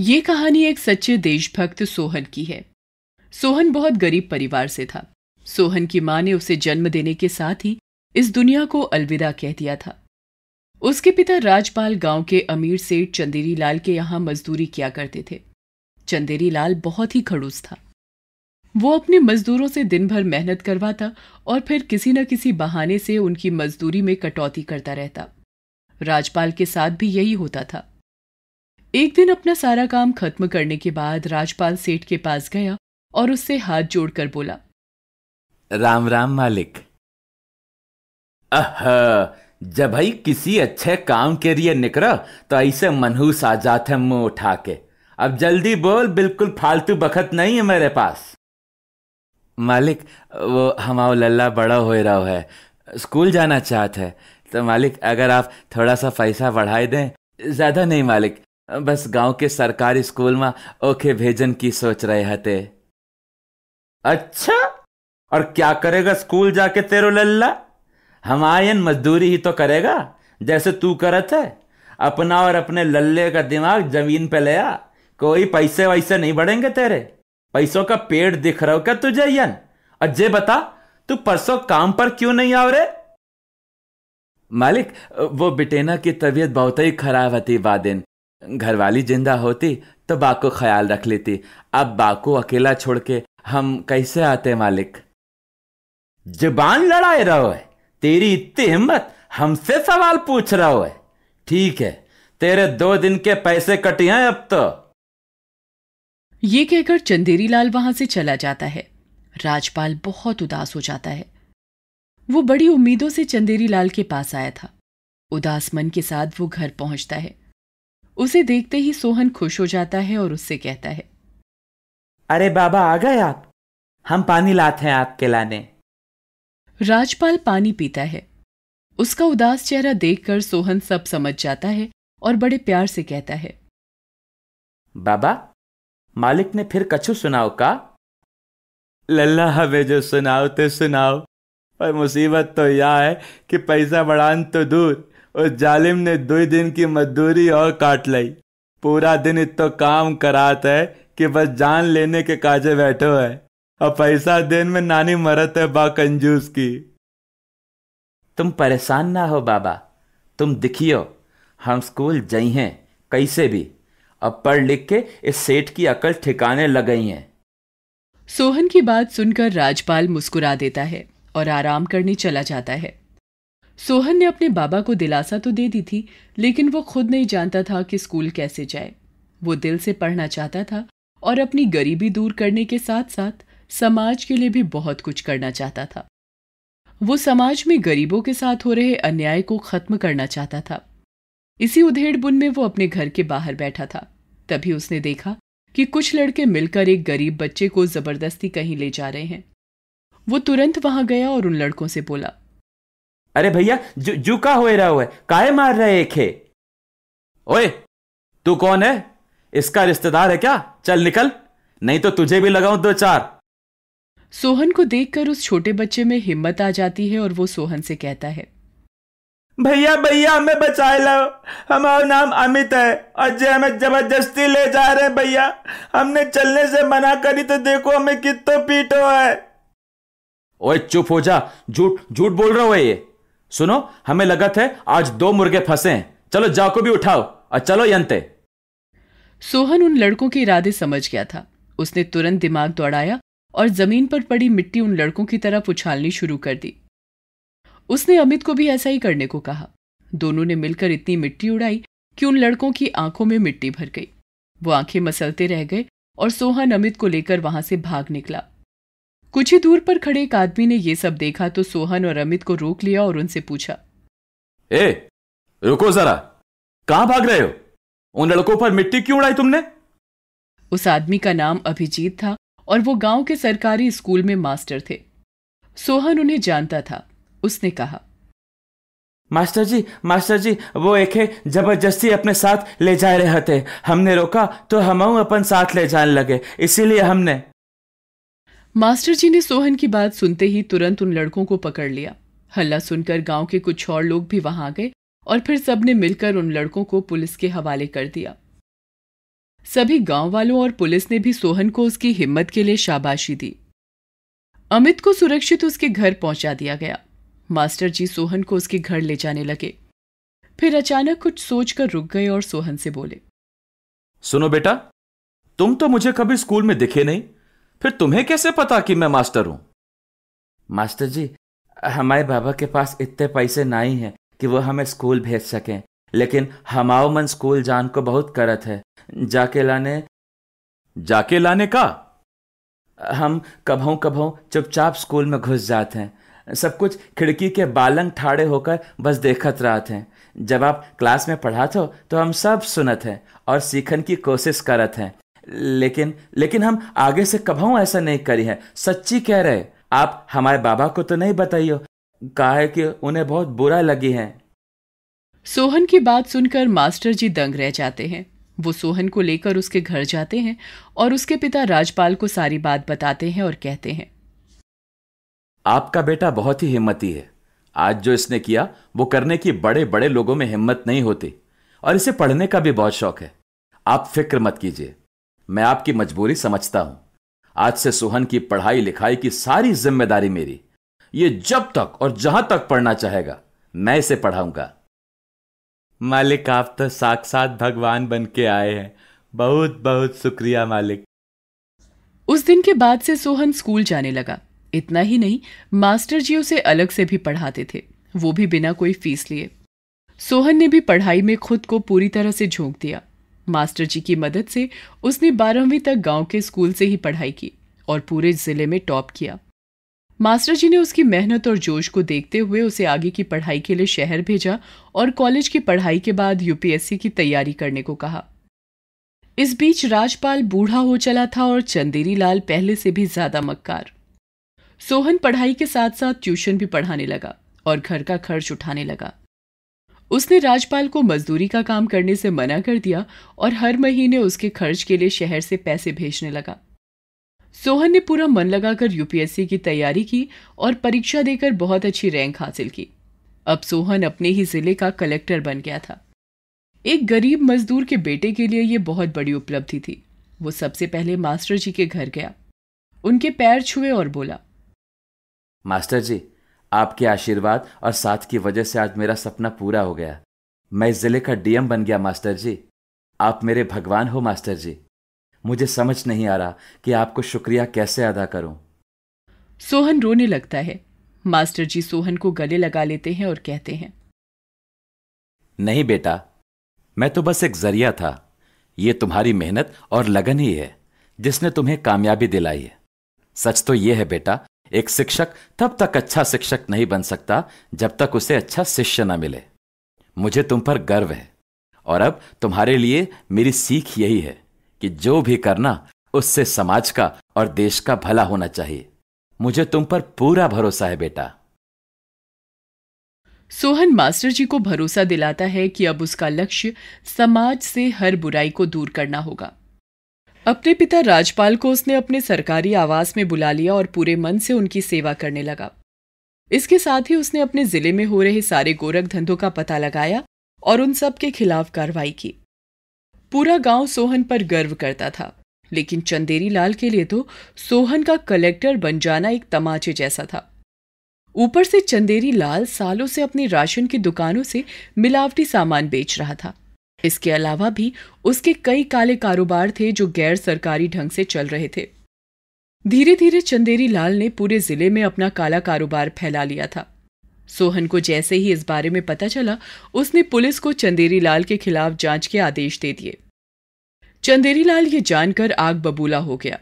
ये कहानी एक सच्चे देशभक्त सोहन की है सोहन बहुत गरीब परिवार से था सोहन की मां ने उसे जन्म देने के साथ ही इस दुनिया को अलविदा कह दिया था उसके पिता राजपाल गांव के अमीर सेठ चंदेरी लाल के यहाँ मजदूरी किया करते थे चंदेरी लाल बहुत ही खड़ूस था वो अपने मजदूरों से दिन भर मेहनत करवाता और फिर किसी न किसी बहाने से उनकी मजदूरी में कटौती करता रहता राजपाल के साथ भी यही होता था एक दिन अपना सारा काम खत्म करने के बाद राजपाल सेठ के पास गया और उससे हाथ जोड़कर बोला राम राम मालिक अह जब भाई किसी अच्छे काम के लिए निकला तो ऐसे मनहूस आ जाते मुंह उठा के अब जल्दी बोल बिल्कुल फालतू बखत नहीं है मेरे पास मालिक वो हमारा लल्ला बड़ा हो रहा है स्कूल जाना चाहते है तो मालिक अगर आप थोड़ा सा पैसा बढ़ाए दें ज़्यादा नहीं मालिक बस गांव के सरकारी स्कूल में ओके भेजन की सोच रहे हते अच्छा और क्या करेगा स्कूल जाके तेरो लल्ला हमायन मजदूरी ही तो करेगा जैसे तू करत है अपना और अपने लल्ले का दिमाग जमीन पे ले आ कोई पैसे वैसे नहीं बढ़ेंगे तेरे पैसों का पेड़ दिख रहा हो क्या तुझे यन और जे बता तू परसों काम पर क्यों नहीं आओ रे मालिक वो बिटेना की तबीयत बहुत ही खराब थी बादिन घरवाली जिंदा होती तो बा को ख्याल रख लेती अब बा को अकेला छोड़ के हम कैसे आते मालिक जबान लड़ाए रहो है तेरी इतनी हिम्मत हमसे सवाल पूछ रहो है ठीक है तेरे दो दिन के पैसे कटे हैं अब तो ये कहकर चंदेरी लाल वहां से चला जाता है राजपाल बहुत उदास हो जाता है वो बड़ी उम्मीदों से चंदेरी लाल के पास आया था उदास मन के साथ वो घर पहुंचता है उसे देखते ही सोहन खुश हो जाता है और उससे कहता है अरे बाबा आ गए आप हम पानी लाते हैं आपके लाने राजपाल पानी पीता है उसका उदास चेहरा देखकर सोहन सब समझ जाता है और बड़े प्यार से कहता है बाबा मालिक ने फिर कछु सुनाओ का लल्ला हमें जो सुनाओ तो सुनाओ पर मुसीबत तो यह है कि पैसा बढ़ान तो दूर उस जालिम ने दो दिन की मजदूरी और काट लाई पूरा दिन इतो काम करात है कि बस जान लेने के काजे बैठो है और पैसा देन में नानी मरत है बा कंजूस की तुम परेशान ना हो बाबा तुम दिखियो हम स्कूल जई हैं कैसे भी अब पढ़ लिख के इस सेठ की अकल ठिकाने लग गई है सोहन की बात सुनकर राजपाल मुस्कुरा देता है और आराम करने चला जाता है सोहन ने अपने बाबा को दिलासा तो दे दी थी लेकिन वो खुद नहीं जानता था कि स्कूल कैसे जाए वो दिल से पढ़ना चाहता था और अपनी गरीबी दूर करने के साथ साथ समाज के लिए भी बहुत कुछ करना चाहता था वो समाज में गरीबों के साथ हो रहे अन्याय को खत्म करना चाहता था इसी उधेड़बुन में वो अपने घर के बाहर बैठा था तभी उसने देखा कि कुछ लड़के मिलकर एक गरीब बच्चे को जबरदस्ती कहीं ले जा रहे हैं वो तुरंत वहां गया और उन लड़कों से बोला अरे भैया जू जू का हो रहा है काहे मार रहे एक है ओए तू कौन है इसका रिश्तेदार है क्या चल निकल नहीं तो तुझे भी लगाऊ दो चार सोहन को देखकर उस छोटे बच्चे में हिम्मत आ जाती है और वो सोहन से कहता है भैया भैया हमें बचाए लो हमारा नाम अमित है और जो हमें जबरदस्ती ले जा रहे हैं भैया हमने चलने से मना करी तो देखो हमें कितो पीटो है ओए चुप हो जा झूठ झूठ बोल रहा हो ये सुनो हमें लगत है आज दो मुर्गे फंसे हैं चलो जाको भी उठाओ और चलो यंते सोहन उन लड़कों के इरादे समझ गया था उसने तुरंत दिमाग दौड़ाया और जमीन पर पड़ी मिट्टी उन लड़कों की तरफ उछालनी शुरू कर दी उसने अमित को भी ऐसा ही करने को कहा दोनों ने मिलकर इतनी मिट्टी उड़ाई कि उन लड़कों की आंखों में मिट्टी भर गई वो आंखें मसलते रह गए और सोहन अमित को लेकर वहां से भाग निकला कुछ ही दूर पर खड़े एक आदमी ने यह सब देखा तो सोहन और अमित को रोक लिया और उनसे पूछा ए रुको जरा कहां भाग रहे हो उन लड़कों पर मिट्टी क्यों उड़ाई तुमने उस आदमी का नाम अभिजीत था और वो गांव के सरकारी स्कूल में मास्टर थे सोहन उन्हें जानता था उसने कहा मास्टर जी मास्टर जी वो एक है जबरदस्ती अपने साथ ले जा रहे थे हमने रोका तो हम अपन साथ ले जाने लगे इसीलिए हमने मास्टर जी ने सोहन की बात सुनते ही तुरंत उन लड़कों को पकड़ लिया हल्ला सुनकर गांव के कुछ और लोग भी वहां आ गए और फिर सबने मिलकर उन लड़कों को पुलिस के हवाले कर दिया सभी गांव वालों और पुलिस ने भी सोहन को उसकी हिम्मत के लिए शाबाशी दी अमित को सुरक्षित उसके घर पहुंचा दिया गया मास्टर जी सोहन को उसके घर ले जाने लगे फिर अचानक कुछ सोचकर रुक गए और सोहन से बोले सुनो बेटा तुम तो मुझे कभी स्कूल में दिखे नहीं फिर तुम्हें कैसे पता कि मैं मास्टर हूं मास्टर जी हमारे बाबा के पास इतने पैसे नहीं है कि वो हमें स्कूल भेज सकें लेकिन हमाओ मन स्कूल जान को बहुत करत है जाके लाने जाके लाने का हम कभों कभों चुपचाप स्कूल में घुस जाते हैं सब कुछ खिड़की के बालंग ठाड़े होकर बस देखत रहते हैं जब आप क्लास में पढ़ाते हो तो हम सब सुनत हैं और सीखन की कोशिश करत हैं लेकिन लेकिन हम आगे से कभाऊ ऐसा नहीं करी है सच्ची कह रहे आप हमारे बाबा को तो नहीं बताइयो कहा है कि उन्हें बहुत बुरा लगी है सोहन की बात सुनकर मास्टर जी दंग रह जाते हैं वो सोहन को लेकर उसके घर जाते हैं और उसके पिता राजपाल को सारी बात बताते हैं और कहते हैं आपका बेटा बहुत ही हिम्मती है आज जो इसने किया वो करने की बड़े बड़े लोगों में हिम्मत नहीं होती और इसे पढ़ने का भी बहुत शौक है आप फिक्र मत कीजिए मैं आपकी मजबूरी समझता हूं आज से सोहन की पढ़ाई लिखाई की सारी जिम्मेदारी मेरी ये जब तक और जहां तक पढ़ना चाहेगा मैं इसे पढ़ाऊंगा मालिक आप तो साक्षात भगवान बन के आए हैं बहुत बहुत शुक्रिया मालिक उस दिन के बाद से सोहन स्कूल जाने लगा इतना ही नहीं मास्टर जी उसे अलग से भी पढ़ाते थे वो भी बिना कोई फीस लिए सोहन ने भी पढ़ाई में खुद को पूरी तरह से झोंक दिया मास्टर जी की मदद से उसने बारहवीं तक गांव के स्कूल से ही पढ़ाई की और पूरे जिले में टॉप किया मास्टर जी ने उसकी मेहनत और जोश को देखते हुए उसे आगे की पढ़ाई के लिए शहर भेजा और कॉलेज की पढ़ाई के बाद यूपीएससी की तैयारी करने को कहा इस बीच राजपाल बूढ़ा हो चला था और चंदेरी लाल पहले से भी ज्यादा मक्कार सोहन पढ़ाई के साथ साथ ट्यूशन भी पढ़ाने लगा और घर का खर्च उठाने लगा उसने राजपाल को मजदूरी का काम करने से मना कर दिया और हर महीने उसके खर्च के लिए शहर से पैसे भेजने लगा सोहन ने पूरा मन लगाकर यूपीएससी की तैयारी की और परीक्षा देकर बहुत अच्छी रैंक हासिल की अब सोहन अपने ही जिले का कलेक्टर बन गया था एक गरीब मजदूर के बेटे के लिए यह बहुत बड़ी उपलब्धि थी वो सबसे पहले मास्टर जी के घर गया उनके पैर छुए और बोला मास्टर जी आपके आशीर्वाद और साथ की वजह से आज मेरा सपना पूरा हो गया मैं इस जिले का डीएम बन गया मास्टर जी आप मेरे भगवान हो मास्टर जी मुझे समझ नहीं आ रहा कि आपको शुक्रिया कैसे अदा करूं सोहन रोने लगता है मास्टर जी सोहन को गले लगा लेते हैं और कहते हैं नहीं बेटा मैं तो बस एक जरिया था ये तुम्हारी मेहनत और लगन ही है जिसने तुम्हें कामयाबी दिलाई है सच तो यह है बेटा एक शिक्षक तब तक अच्छा शिक्षक नहीं बन सकता जब तक उसे अच्छा शिष्य न मिले मुझे तुम पर गर्व है और अब तुम्हारे लिए मेरी सीख यही है कि जो भी करना उससे समाज का और देश का भला होना चाहिए मुझे तुम पर पूरा भरोसा है बेटा सोहन मास्टर जी को भरोसा दिलाता है कि अब उसका लक्ष्य समाज से हर बुराई को दूर करना होगा अपने पिता राजपाल को उसने अपने सरकारी आवास में बुला लिया और पूरे मन से उनकी सेवा करने लगा इसके साथ ही उसने अपने जिले में हो रहे सारे गोरख धंधों का पता लगाया और उन सब के खिलाफ कार्रवाई की पूरा गांव सोहन पर गर्व करता था लेकिन चंदेरी लाल के लिए तो सोहन का कलेक्टर बन जाना एक तमाचे जैसा था ऊपर से चंदेरी लाल सालों से अपनी राशन की दुकानों से मिलावटी सामान बेच रहा था इसके अलावा भी उसके कई काले कारोबार थे जो गैर सरकारी ढंग से चल रहे थे धीरे धीरे चंदेरी लाल ने पूरे जिले में अपना काला कारोबार फैला लिया था सोहन को जैसे ही इस बारे में पता चला उसने पुलिस को चंदेरी लाल के खिलाफ जांच के आदेश दे दिए चंदेरी लाल ये जानकर आग बबूला हो गया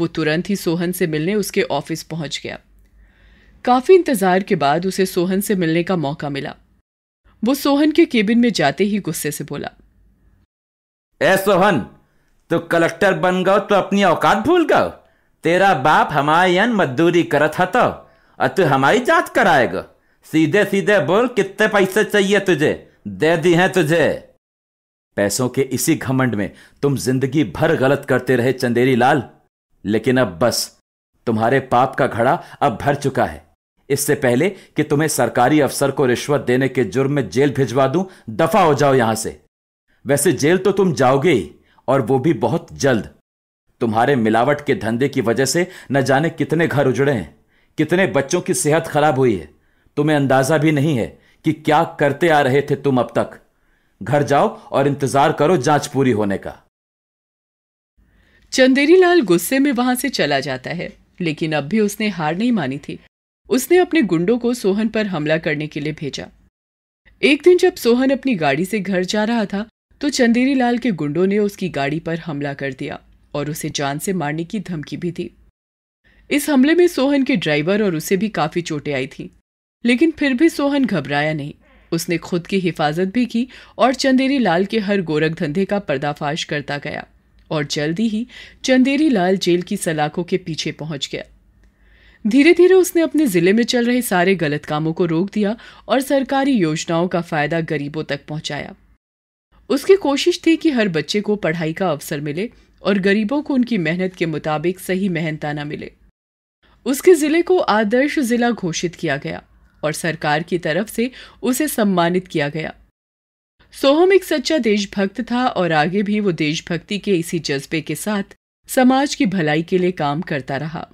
वो तुरंत ही सोहन से मिलने उसके ऑफिस पहुंच गया काफी इंतजार के बाद उसे सोहन से मिलने का मौका मिला वो सोहन के केबिन में जाते ही गुस्से से बोला ए सोहन तू कलेक्टर बन गो तो अपनी औकात भूल गो तेरा बाप हमारे यन मजदूरी करत हतो और तू हमारी जांच कराएगा सीधे सीधे बोल कितने पैसे चाहिए तुझे दे दी हैं तुझे पैसों के इसी घमंड में तुम जिंदगी भर गलत करते रहे चंदेरी लाल लेकिन अब बस तुम्हारे पाप का घड़ा अब भर चुका है इससे पहले कि तुम्हें सरकारी अफसर को रिश्वत देने के जुर्म में जेल भिजवा दूं दफा हो जाओ यहां से वैसे जेल तो तुम जाओगे और वो भी बहुत जल्द तुम्हारे मिलावट के धंधे की वजह से न जाने कितने घर उजड़े हैं कितने बच्चों की सेहत खराब हुई है तुम्हें अंदाजा भी नहीं है कि क्या करते आ रहे थे तुम अब तक घर जाओ और इंतजार करो जांच पूरी होने का चंदेरी लाल गुस्से में वहां से चला जाता है लेकिन अब भी उसने हार नहीं मानी थी उसने अपने गुंडों को सोहन पर हमला करने के लिए भेजा एक दिन जब सोहन अपनी गाड़ी से घर जा रहा था तो चंदेरी लाल के गुंडों ने उसकी गाड़ी पर हमला कर दिया और उसे जान से मारने की धमकी भी दी इस हमले में सोहन के ड्राइवर और उसे भी काफी चोटें आई थी लेकिन फिर भी सोहन घबराया नहीं उसने खुद की हिफाजत भी की और चंदेरी लाल के हर गोरख धंधे का पर्दाफाश करता गया और जल्दी ही चंदेरी लाल जेल की सलाखों के पीछे पहुंच गया धीरे धीरे उसने अपने जिले में चल रहे सारे गलत कामों को रोक दिया और सरकारी योजनाओं का फायदा गरीबों तक पहुंचाया उसकी कोशिश थी कि हर बच्चे को पढ़ाई का अवसर मिले और गरीबों को उनकी मेहनत के मुताबिक सही मेहनताना मिले उसके ज़िले को आदर्श ज़िला घोषित किया गया और सरकार की तरफ से उसे सम्मानित किया गया सोहम एक सच्चा देशभक्त था और आगे भी वो देशभक्ति के इसी जज्बे के साथ समाज की भलाई के लिए काम करता रहा